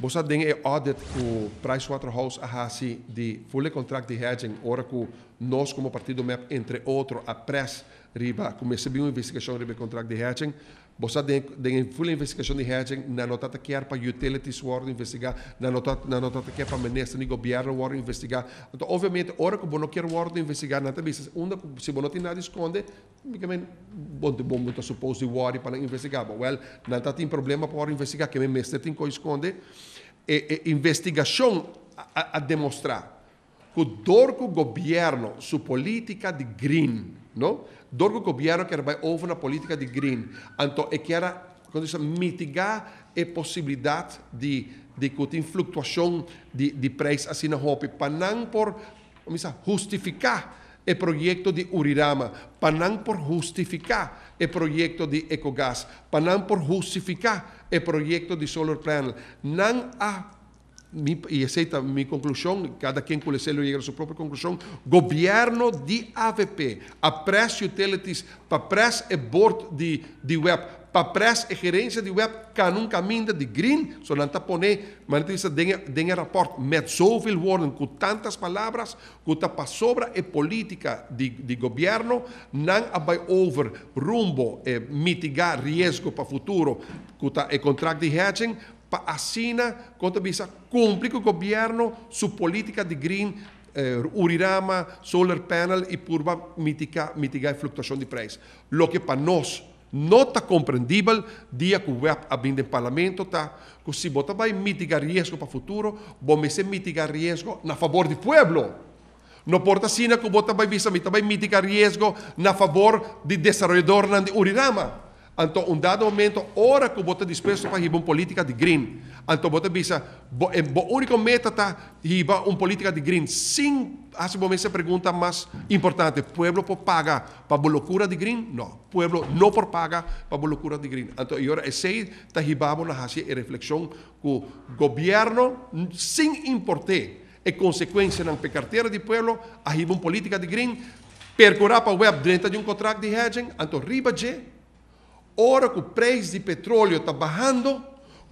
Bosse dingen er audit a PricewaterhouseHC de fully contract de hedging, ora ku nós como partido MEP, entre outro, a press riba, como recebeu uma investigação riba contract de hedging, Bossa tem full investigação de hedging, na notata que era para utilities ward investigar, na notata, na notata que era é para ministro do governo ward investigar. Então, obviamente, ora que bono quer ward investigar, na tabisa, onda se bono tem nada esconde, migamente bom de bom muito suposto ward para investigar. Well, na tem problema para investigar, que me mestre tem que esconder investigação a, a demonstrar que o governo, sua política de green, não? dorco governo que vai houve uma política de green, então é que era quando isso mitigar a eh, possibilidade de de que tem flutuação de de preços assim na roupa, para não por, como justificar o projeto de Urirama, para não por justificar o projeto de Ecogas, para não por justificar o projeto de Solar Panel. Não há e aceita a minha conclusão cada quem con lo chega a sua própria conclusão governo de AVP, a Press Utilities, para Press e Board de, de Web, press e gerência de web kan caminda de green, zodat dat pone, maar het is dat dingen, rapport met zoveel woorden, con tantas palabras, con tapa sobra e politica di, di governo, nan abai over rumbo e mitigar riesgo pa futuro, con e contract di hedging, pa assina, conta bisa cumpri con governo su politica di green eh, urirama, solar panel e purba mitiga, mitiga fluctuación de preço. Lo que para nós não está compreendível dia que vai abrir o parlamento, tá? Que se você vai mitigar risco para o futuro, vamos mitigar risco na favor do povo. Não porta sina que você vai visa, vai mitigar risco na favor do desenvolvedor de Urirama. Então, um dado momento, hora que você disposto para a política de green, antobotebisa, bo, é bo único meta tá e ba um política de green. Sim, acho bom essa pergunta mais importante. Pueblo por paga para a loucura de green? Não. Pueblo não por paga para a loucura de green. Então, agora é sei está ribabo na hasia e reflexão que governo sem importe é consequência na carteira de pueblo, a uma política de green, percurar para o web dentro de um contrato de hedging, então riba de, hora que o preço de petróleo está barrando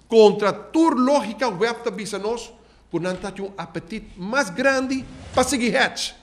contratur lógica web da bisa nós, portanto, um apetite mais grande para seguir reto.